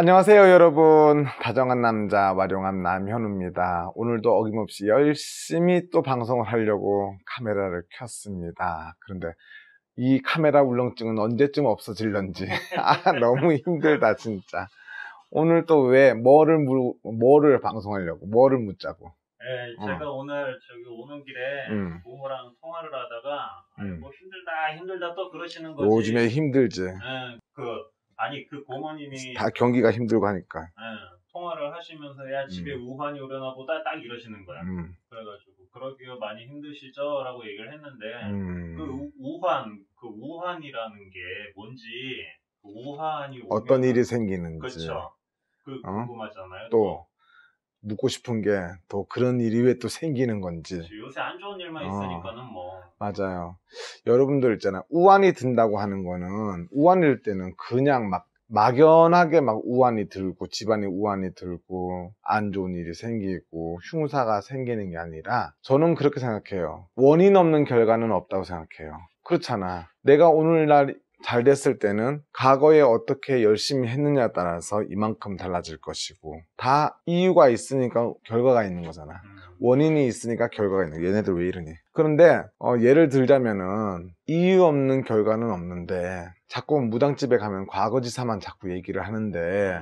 안녕하세요 여러분 다정한 남자 와룡한 남현우입니다 오늘도 어김없이 열심히 또 방송을 하려고 카메라를 켰습니다 그런데 이 카메라 울렁증은 언제쯤 없어질런지 아 너무 힘들다 진짜 오늘 또 왜 뭐를 물, 뭐를 방송하려고 뭐를 묻자고 네, 제가 어. 오늘 저기 오는 길에 음. 부모랑 통화를 하다가 아, 음. 아뭐 힘들다 힘들다 또 그러시는 거지 요즘에 힘들지 네, 그 아니 그 고모님이 다 경기가 힘들고 하니까. 예, 통화를 하시면서 야 집에 음. 우환이 오려나 보다 딱 이러시는 거야. 음. 그래가지고 그러기가 많이 힘드시죠라고 얘기를 했는데 음. 그 우, 환그 우환이라는 게 뭔지 그 우환이 오면, 어떤 일이 생기는지 그렇죠. 그 어? 궁금하잖아요. 또 묻고 싶은 게 또 그런 일이 왜 또 생기는 건지. 요새 안 좋은 일만 어. 있으니까는 뭐 맞아요. 여러분들 있잖아요. 우환이 든다고 하는 거는 우환일 때는 그냥 막 막연하게 막 우환이 들고 집안에 우환이 들고 안 좋은 일이 생기고 흉사가 생기는 게 아니라 저는 그렇게 생각해요. 원인 없는 결과는 없다고 생각해요. 그렇잖아. 내가 오늘날 잘 됐을 때는 과거에 어떻게 열심히 했느냐에 따라서 이만큼 달라질 것이고 다 이유가 있으니까 결과가 있는 거잖아. 음. 원인이 있으니까 결과가 있는 얘네들 왜 이러니 그런데 어, 예를 들자면은 이유 없는 결과는 없는데 자꾸 무당집에 가면 과거지사만 자꾸 얘기를 하는데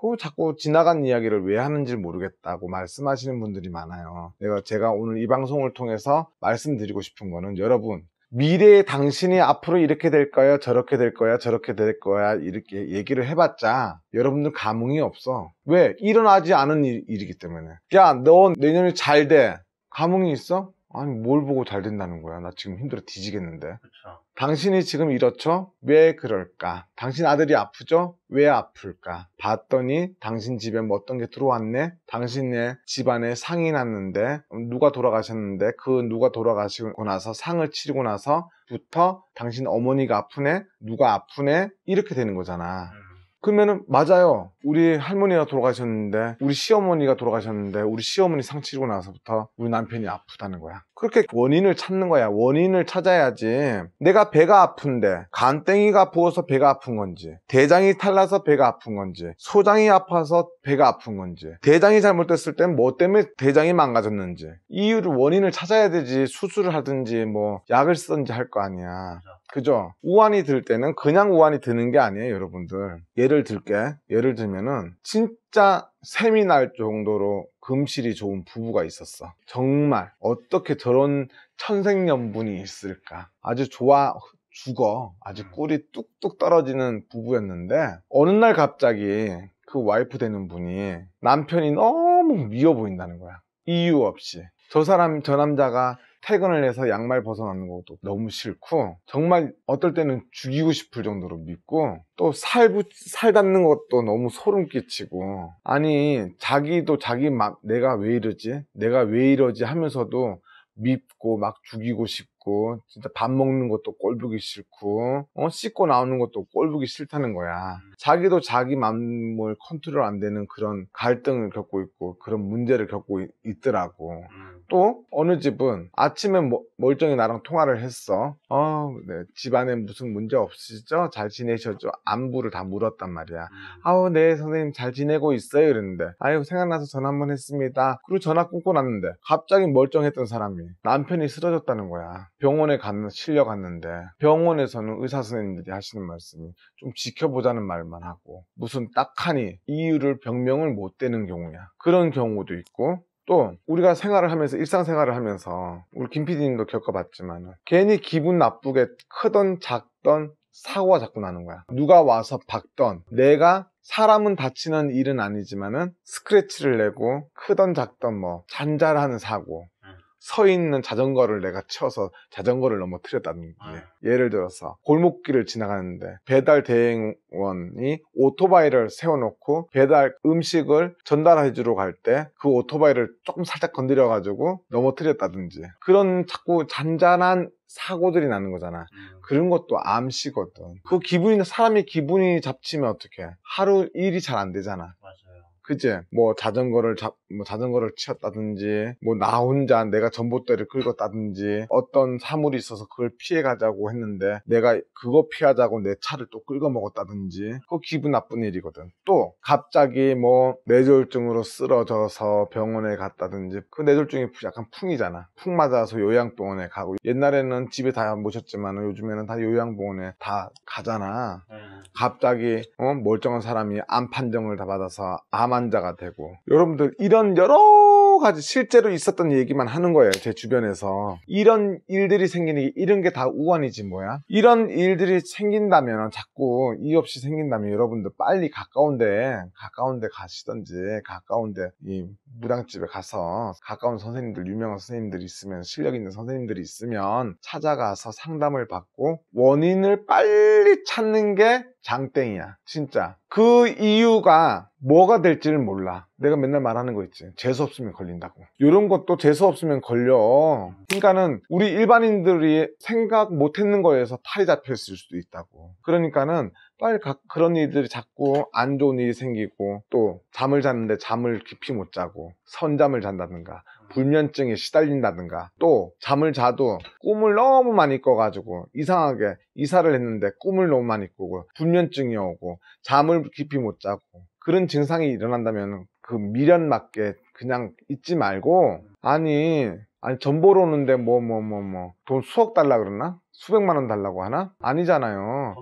그 자꾸 지나간 이야기를 왜 하는지 모르겠다고 말씀하시는 분들이 많아요. 내가 제가 오늘 이 방송을 통해서 말씀드리고 싶은 거는 여러분 미래의 당신이 앞으로 이렇게 될 거야, 저렇게 될 거야, 저렇게 될 거야, 이렇게 얘기를 해봤자 여러분들 감흥이 없어. 왜? 일어나지 않은 일, 이기 때문에. 야, 너 내년에 잘 돼. 감흥이 있어? 아니 뭘 보고 잘 된다는 거야 나 지금 힘들어 뒤지겠는데 그쵸. 당신이 지금 이렇죠? 왜 그럴까? 당신 아들이 아프죠? 왜 아플까? 봤더니 당신 집에 뭐 어떤 게 들어왔네? 당신의 집안에 상이 났는데 음, 누가 돌아가셨는데 그 누가 돌아가시고 나서 상을 치르고 나서부터 당신 어머니가 아프네? 누가 아프네? 이렇게 되는 거잖아 음. 그러면은 맞아요 우리 할머니가 돌아가셨는데 우리 시어머니가 돌아가셨는데 우리 시어머니 상치고 나서부터 우리 남편이 아프다는 거야 그렇게 원인을 찾는 거야 원인을 찾아야지 내가 배가 아픈데 간땡이가 부어서 배가 아픈 건지 대장이 탈라서 배가 아픈 건지 소장이 아파서 배가 아픈 건지 대장이 잘못됐을 땐 뭐 때문에 대장이 망가졌는지 이유를 원인을 찾아야 되지 수술을 하든지 뭐 약을 쓰든지 할 거 아니야 그죠? 우환이 들 때는 그냥 우환이 드는 게 아니에요, 여러분들. 예를 들게. 예를 들면은 진짜 샘이 날 정도로 금실이 좋은 부부가 있었어. 정말 어떻게 저런 천생연분이 있을까? 아주 좋아 죽어. 아주 음. 꿀이 뚝뚝 떨어지는 부부였는데 어느 날 갑자기 그 와이프 되는 분이 남편이 너무 미워 보인다는 거야. 이유 없이. 저 사람, 저 남자가 퇴근을 해서 양말 벗어나는 것도 너무 싫고 정말 어떨 때는 죽이고 싶을 정도로 밉고또살살 닿는 것도 너무 소름 끼치고 아니 자기도 자기 막 내가 왜 이러지 내가 왜 이러지 하면서도 밉고 막 죽이고 싶고 진짜 밥 먹는 것도 꼴보기 싫고 어? 씻고 나오는 것도 꼴보기 싫다는 거야 자기도 자기 마음을 컨트롤 안 되는 그런 갈등을 겪고 있고 그런 문제를 겪고 있, 더라고또 음. 어느 집은 아침에 뭐, 멀쩡히 나랑 통화를 했어. 어, 네, 집안에 무슨 문제 없으시죠? 잘 지내셨죠? 안부를 다 물었단 말이야. 음. 아우, 네, 선생님 잘 지내고 있어요. 이랬는데, 아유, 생각나서 전화 한번 했습니다. 그리고 전화 끊고 났는데, 갑자기 멀쩡했던 사람이 남편이 쓰러졌다는 거야. 병원에 갔는, 실려갔는데, 병원에서는 의사 선생님들이 하시는 말씀이 좀 지켜보자는 말 말만 하고 무슨 딱하니 이유를 병명을못 대는 경우야 그런 경우도 있고 또 우리가 생활을 하면서 일상생활을 하면서 우리 김PD님도 겪어봤지만 괜히 기분 나쁘게 크던 작던 사고가 자꾸 나는 거야 누가 와서 박던 내가 사람은 다치는 일은 아니지만은 스크래치를 내고 크던 작던 뭐잔잔하는 사고 서 있는 자전거를 내가 치워서 자전거를 넘어뜨렸다는 거예 아. 예를 들어서 골목길을 지나가는데 배달 대행원이 오토바이를 세워놓고 배달 음식을 전달해 주러 갈 때 그 오토바이를 조금 살짝 건드려 가지고 넘어뜨렸다든지 그런 자꾸 잔잔한 사고들이 나는 거잖아. 음. 그런 것도 암시거든. 그 기분이, 사람의 기분이 잡치면 어떻게 하루 일이 잘 안 되잖아. 맞아요. 그치? 뭐 자전거를 잡, 뭐 자전거를 치었다든지, 뭐 나 혼자 내가 전봇대를 긁었다든지, 어떤 사물이 있어서 그걸 피해가자고 했는데, 내가 그거 피하자고 내 차를 또 긁어먹었다든지, 그거 기분 나쁜 일이거든. 또, 갑자기 뭐 뇌졸중으로 쓰러져서 병원에 갔다든지, 그 뇌졸중이 약간 풍이잖아. 풍 맞아서 요양병원에 가고, 옛날에는 집에 다 모셨지만 요즘에는 다 요양병원에 다 가잖아. 음. 갑자기 어? 멀쩡한 사람이 암 판정을 다 받아서 암 환자가 되고 여러분들 이런 여러 가지 실제로 있었던 얘기만 하는 거예요 제 주변에서 이런 일들이 생기는 게 이런 게 다 우환이지 뭐야 이런 일들이 생긴다면 자꾸 이유 없이 생긴다면 여러분들 빨리 가까운데 가까운데 가시던지 가까운데 이 무당집에 가서 가까운 선생님들 유명한 선생님들이 있으면 실력 있는 선생님들이 있으면 찾아가서 상담을 받고 원인을 빨리 찾는 게 장땡이야 진짜 그 이유가 뭐가 될지를 몰라 내가 맨날 말하는 거 있지 재수 없으면 걸린다고 이런 것도 재수 없으면 걸려 그러니까는 우리 일반인들이 생각 못했는 거에서 팔이 잡혔을 수도 있다고 그러니까는 빨리 가, 그런 일들이 자꾸 안 좋은 일이 생기고 또 잠을 잤는데 잠을 깊이 못 자고 선잠을 잔다든가 불면증에 시달린다든가 또 잠을 자도 꿈을 너무 많이 꿔가지고 이상하게 이사를 했는데 꿈을 너무 많이 꾸고 불면증이 오고 잠을 깊이 못 자고 그런 증상이 일어난다면 그 미련 맞게 그냥 잊지 말고 아니 아니 전보로오는데뭐 뭐 뭐 뭐 돈 수억 달라 그러나 수백만 원 달라고 하나 아니잖아요.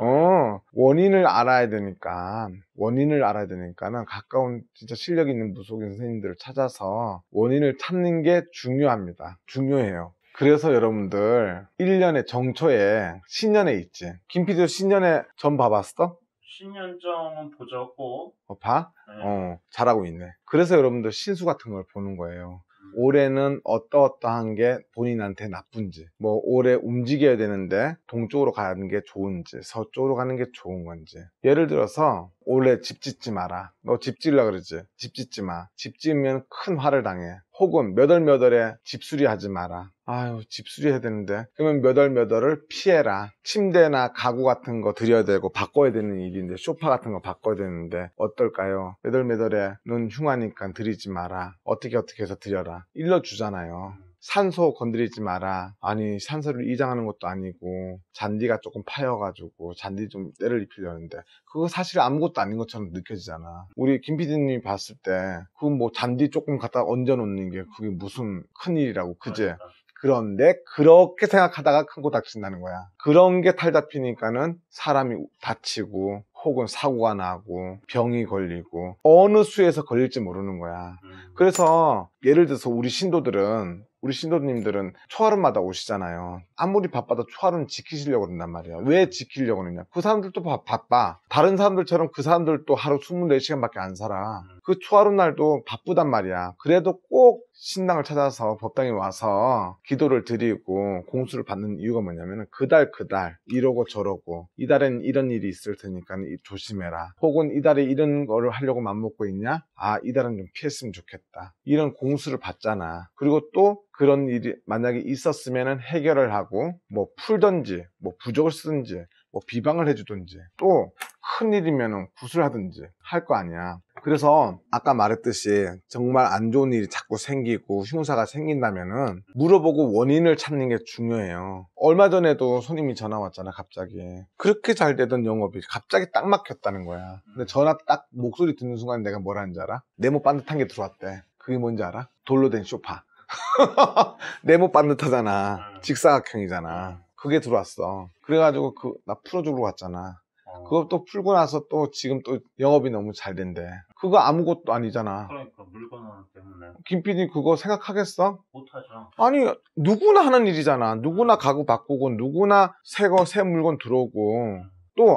어 원인을 알아야 되니까 원인을 알아야 되니까는 가까운 진짜 실력 있는 무속인 선생님들을 찾아서 원인을 찾는 게 중요합니다. 중요해요. 그래서 여러분들 1년에 정초에 신년에 있지. 김피디 신년에 전 봐봤어? 신년정은 보자고 어, 봐? 네. 어, 잘하고 있네. 그래서 여러분들 신수 같은 걸 보는 거예요. 올해는 어떠어떠한 게 본인한테 나쁜지 뭐 올해 움직여야 되는데 동쪽으로 가는 게 좋은지 서쪽으로 가는 게 좋은 건지 예를 들어서 올해 집 짓지 마라 너 집 짓려 그러지 집 짓지 마집 짓면 큰 화를 당해 혹은 몇월몇월에 집수리 하지 마라. 아유 집수리 해야 되는데 그러면 몇월몇월을 피해라. 침대나 가구 같은 거 드려야 되고 바꿔야 되는 일인데 쇼파 같은 거 바꿔야 되는데 어떨까요? 몇월몇월에 눈 흉하니까 드리지 마라. 어떻게 어떻게 해서 드려라. 일러주잖아요. 산소 건드리지 마라. 아니, 산소를 이장하는 것도 아니고, 잔디가 조금 파여가지고, 잔디 좀 때를 입히려는데, 그거 사실 아무것도 아닌 것처럼 느껴지잖아. 우리 김 PD님이 봤을 때, 그 뭐 잔디 조금 갖다 얹어 놓는 게 그게 무슨 큰일이라고, 그제? 그런데 그렇게 생각하다가 큰거닥친다는 거야. 그런 게 탈잡히니까는 사람이 다치고 혹은 사고가 나고 병이 걸리고 어느 수에서 걸릴지 모르는 거야. 음. 그래서 예를 들어서 우리 신도들은 우리 신도님들은 초하루마다 오시잖아요. 아무리 바빠도 초하루는 지키시려고 그런단 말이에요왜 지키려고 그러냐. 그 사람들도 바, 빠 다른 사람들처럼 그 사람들도 하루 24시간밖에 안 살아. 그 초하루날도 바쁘단 말이야. 그래도 꼭 신당을 찾아서 법당에 와서 기도를 드리고 공수를 받는 이유가 뭐냐면 그달 그달 이러고 저러고 이달엔 이런 일이 있을 테니까 조심해라. 혹은 이달에 이런 거를 하려고 맘먹고 있냐? 아 이달은 좀 피했으면 좋겠다. 이런 공수를 받잖아. 그리고 또 그런 일이 만약에 있었으면 해결을 하고 뭐 풀든지 뭐 부적을 쓰든지 뭐 비방을 해주든지 또 큰일이면 구슬하든지할 거 아니야. 그래서 아까 말했듯이 정말 안 좋은 일이 자꾸 생기고 흉사가 생긴다면은 물어보고 원인을 찾는 게 중요해요. 얼마 전에도 손님이 전화 왔잖아, 갑자기. 그렇게 잘 되던 영업이 갑자기 딱 막혔다는 거야. 근데 전화 딱 목소리 듣는 순간 내가 뭐라는지 알아? 네모 반듯한 게 들어왔대. 그게 뭔지 알아? 돌로 된 쇼파. 네모 반듯하잖아. 직사각형이잖아. 그게 들어왔어. 그래가지고 그나 풀어주러 왔잖아. 그것도 풀고 나서 또 지금 또 영업이 너무 잘 된대. 그거 아무것도 아니잖아. 그러니까 물건 하나 때문에. 김 PD 그거 생각하겠어? 못하죠. 아니 누구나 하는 일이잖아. 누구나 네. 가구 바꾸고 누구나 새 거 새 물건 들어오고 또아또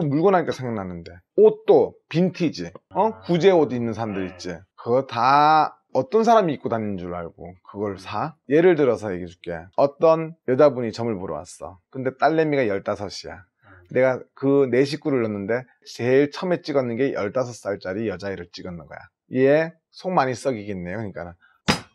네. 아, 물건 하니까 생각나는데 옷도 빈티지 어 아. 구제 옷 입는 사람들 네. 있지. 그거 다 어떤 사람이 입고 다니는 줄 알고 그걸 사? 예를 들어서 얘기해줄게 어떤 여자분이 점을 보러 왔어 근데 딸내미가 15이야 내가 그내 네 식구를 넣었는데 제일 처음에 찍었는 게 15살짜리 여자애를 찍었는 거야. 얘 속 많이 썩이겠네요. 그러니까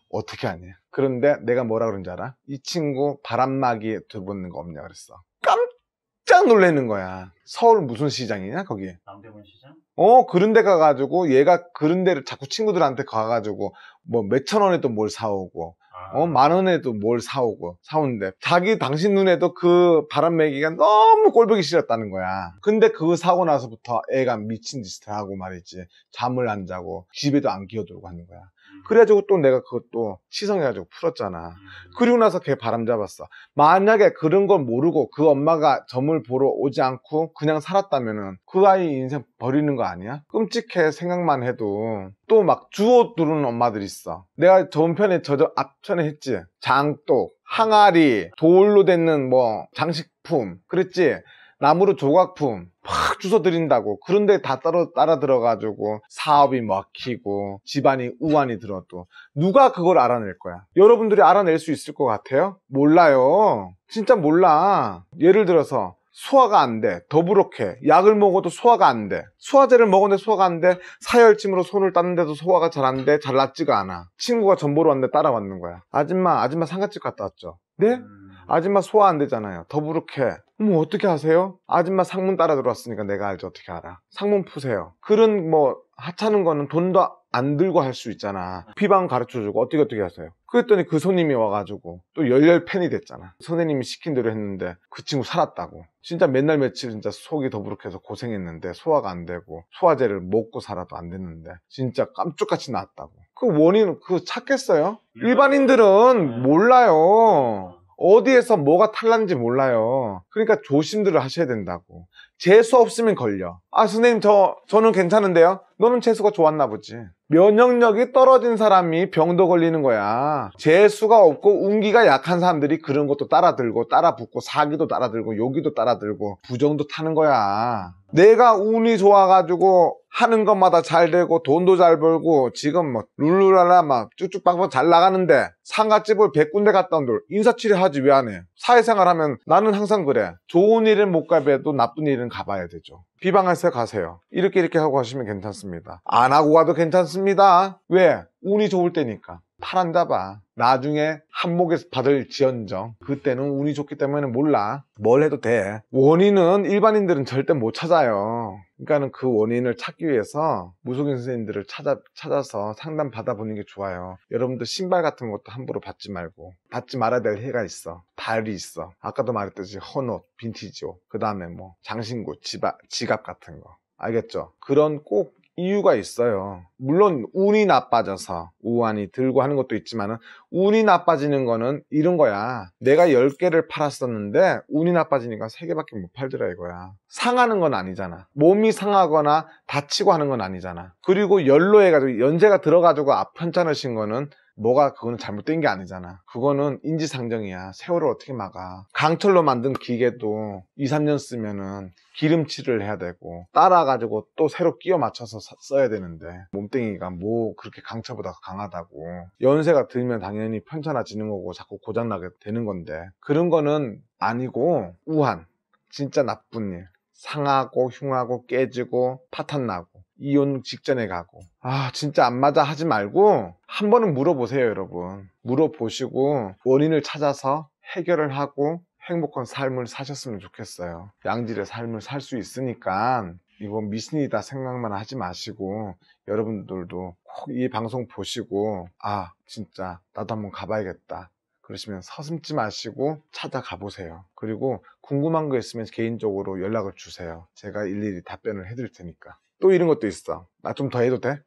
어떻게 하냐. 그런데 내가 뭐라 그런지 알아? 이 친구 바람막이 들붙는 거 없냐 그랬어. 깜짝 놀라는 거야. 서울 무슨 시장이냐 거기? 남대문 시장? 어 그런 데 가가지고 얘가 그런 데를 자꾸 친구들한테 가가지고 뭐 몇천 원에 또 뭘 사오고 아. 어, 만 원에도 뭘 사오고, 사오는데. 자기 당신 눈에도 그 바람매기가 너무 꼴보기 싫었다는 거야. 근데 그거 사고 나서부터 애가 미친 짓을 하고 말이지. 잠을 안 자고, 집에도 안 기어들고 하는 거야. 그래가지고 또 내가 그것도 치성해가지고 풀었잖아. 음. 그리고 나서 걔 바람 잡았어. 만약에 그런 걸 모르고 그 엄마가 점을 보러 오지 않고 그냥 살았다면은 그 아이 인생 버리는 거 아니야? 끔찍해 생각만 해도 또 막 주워 두르는 엄마들 있어. 내가 전편에 저저 앞편에 했지. 장독, 항아리, 돌로 되는 뭐 장식품, 그랬지. 나무로 조각품, 팍 주워드린다고 그런데 다 따로 따라 들어가지고 사업이 막히고 집안이 우환이 들어도 누가 그걸 알아낼 거야 여러분들이 알아낼 수 있을 것 같아요? 몰라요 진짜 몰라 예를 들어서 소화가 안 돼. 더부룩해. 약을 먹어도 소화가 안 돼. 소화제를 먹었는데 소화가 안 돼. 사혈침으로 손을 땄는데도 소화가 잘 안 돼. 잘 낫지가 않아. 친구가 전보러 왔는데 따라왔는 거야. 아줌마, 아줌마 상가집 갔다 왔죠. 네? 음. 아줌마 소화 안 되잖아요 더부룩해 뭐 어떻게 하세요? 아줌마 상문 따라 들어왔으니까 내가 알지 어떻게 알아 상문 푸세요 그런 뭐 하찮은 거는 돈도 안 들고 할 수 있잖아 피방 가르쳐주고 어떻게 어떻게 하세요 그랬더니 그 손님이 와가지고 또 열렬 팬이 됐잖아 선생님이 시킨 대로 했는데 그 친구 살았다고 진짜 맨날 며칠 진짜 속이 더부룩해서 고생했는데 소화가 안 되고 소화제를 먹고 살아도 안 됐는데 진짜 깜짝같이 나았다고 그 원인은 그거 찾겠어요? 일반인들은 네. 몰라요 어디에서 뭐가 탈난지 몰라요. 그러니까 조심들을 하셔야 된다고. 재수 없으면 걸려. 아, 선생님, 저, 저는 괜찮은데요? 너는 재수가 좋았나 보지. 면역력이 떨어진 사람이 병도 걸리는 거야 재수가 없고 운기가 약한 사람들이 그런 것도 따라 들고 따라 붙고 사기도 따라 들고 여기도 따라 들고 부정도 타는 거야 내가 운이 좋아가지고 하는 것마다 잘 되고 돈도 잘 벌고 지금 뭐 룰루랄라 막쭉쭉방빵잘 나가는데 상가집을 100군데 갔다 온돌 인사치레 하지 왜 안 해? 사회생활 하면 나는 항상 그래 좋은 일은 못 가봐도 나쁜 일은 가봐야 되죠 비방할서 가세요 이렇게 이렇게 하고 하시면 괜찮습니다 안 하고 가도 괜찮습니다 왜? 운이 좋을 때니까 파란다 봐 나중에 한몫에서 받을 지연정 그때는 운이 좋기 때문에 몰라 뭘 해도 돼 원인은 일반인들은 절대 못 찾아요 그러니까 는그 원인을 찾기 위해서 무속인 선생님들을 찾아, 찾아서 상담 받아보는 게 좋아요 여러분들 신발 같은 것도 함부로 받지 말고 받지 말아야 될 해가 있어 발이 있어 아까도 말했듯이 헌옷, 빈티지 옷그 다음에 뭐 장신구, 지바, 지갑 같은 거 알겠죠? 그런 꼭 이유가 있어요. 물론 운이 나빠져서 우환이 들고 하는 것도 있지만 운이 나빠지는 거는 이런 거야. 내가 10개를 팔았었는데 운이 나빠지니까 3개밖에 못 팔더라 이거야. 상하는 건 아니잖아. 몸이 상하거나 다치고 하는 건 아니잖아. 그리고 연로 해가지고 연재가 들어가지고 앞편찮으신 거는 뭐가 그거는 잘못된 게 아니잖아 그거는 인지상정이야 세월을 어떻게 막아 강철로 만든 기계도 2, 3년 쓰면은 기름칠을 해야 되고 따라가지고 또 새로 끼워 맞춰서 써야 되는데 몸뚱이가 뭐 그렇게 강철보다 강하다고 연세가 들면 당연히 편찮아지는 거고 자꾸 고장나게 되는 건데 그런 거는 아니고 우한 진짜 나쁜 일 상하고 흉하고 깨지고 파탄 나고 이혼 직전에 가고 아 진짜 안 맞아 하지 말고 한 번은 물어보세요 여러분 물어보시고 원인을 찾아서 해결을 하고 행복한 삶을 사셨으면 좋겠어요 양질의 삶을 살 수 있으니까 이건 미신이다 생각만 하지 마시고 여러분들도 꼭 이 방송 보시고 아 진짜 나도 한번 가봐야겠다 그러시면 서슴지 마시고 찾아가 보세요. 그리고 궁금한 거 있으면 개인적으로 연락을 주세요. 제가 일일이 답변을 해드릴 테니까. 또 이런 것도 있어. 나 좀 더 해도 돼?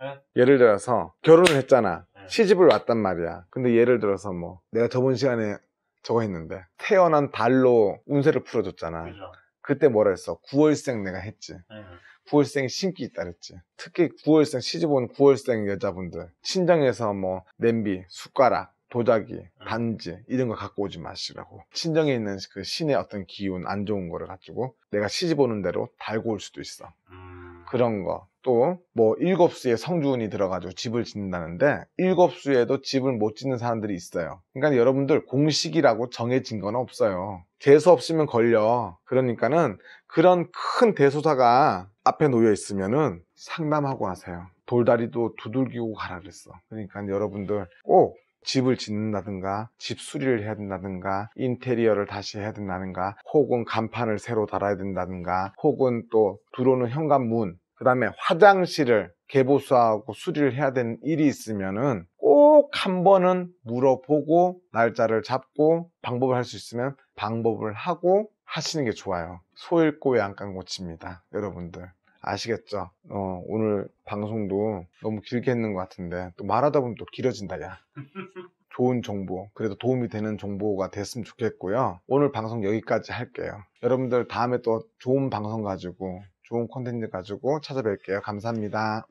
네. 예를 들어서 결혼을 했잖아. 네. 시집을 왔단 말이야. 근데 예를 들어서 뭐 내가 저번 시간에 저거 했는데 태어난 달로 운세를 풀어줬잖아. 그죠. 그때 뭐라 했어? 9월생 내가 했지. 네. 9월생 신기 있다 그랬지. 특히 9월생 시집온 9월생 여자분들 친정에서 뭐 냄비, 숟가락, 도자기, 네. 반지 이런 거 갖고 오지 마시라고 친정에 있는 그 신의 어떤 기운 안 좋은 거를 가지고 내가 시집 오는 대로 달고 올 수도 있어. 음. 그런 거. 또뭐 일곱 수에 성주운이 들어가지고 집을 짓는다는데 일곱 수에도 집을 못 짓는 사람들이 있어요. 그러니까 여러분들 공식이라고 정해진 건 없어요. 재수 없으면 걸려. 그러니까는 그런 큰 대소사가 앞에 놓여 있으면은 상담하고 하세요. 돌다리도 두들기고 가라 그랬어. 그러니까 여러분들 꼭 집을 짓는다든가 집 수리를 해야 된다든가 인테리어를 다시 해야 된다든가 혹은 간판을 새로 달아야 된다든가 혹은 또 들어오는 현관문 그 다음에 화장실을 개보수하고 수리를 해야 되는 일이 있으면은 꼭 한 번은 물어보고 날짜를 잡고 방법을 할 수 있으면 방법을 하고 하시는 게 좋아요. 소잃고 외양간 고칩니다. 여러분들. 아시겠죠? 어, 오늘 방송도 너무 길게 했는 것 같은데 또 말하다 보면 또 길어진다 야. 좋은 정보, 그래도 도움이 되는 정보가 됐으면 좋겠고요. 오늘 방송 여기까지 할게요. 여러분들 다음에 또 좋은 방송 가지고 좋은 컨텐츠 가지고 찾아뵐게요. 감사합니다.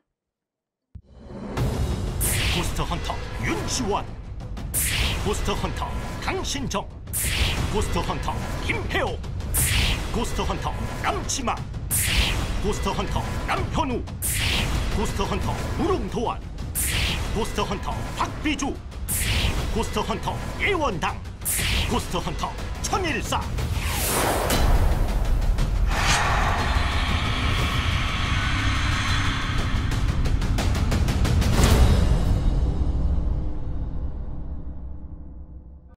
포스터 헌터 윤지원 포스터 헌터 강신정 포스터 헌터 김혜호 포스터 헌터 남치마 고스터 헌터 남현우 고스터 헌터 무릉도환 고스터 헌터 박비주 고스터 헌터 예원당 고스터 헌터 천일사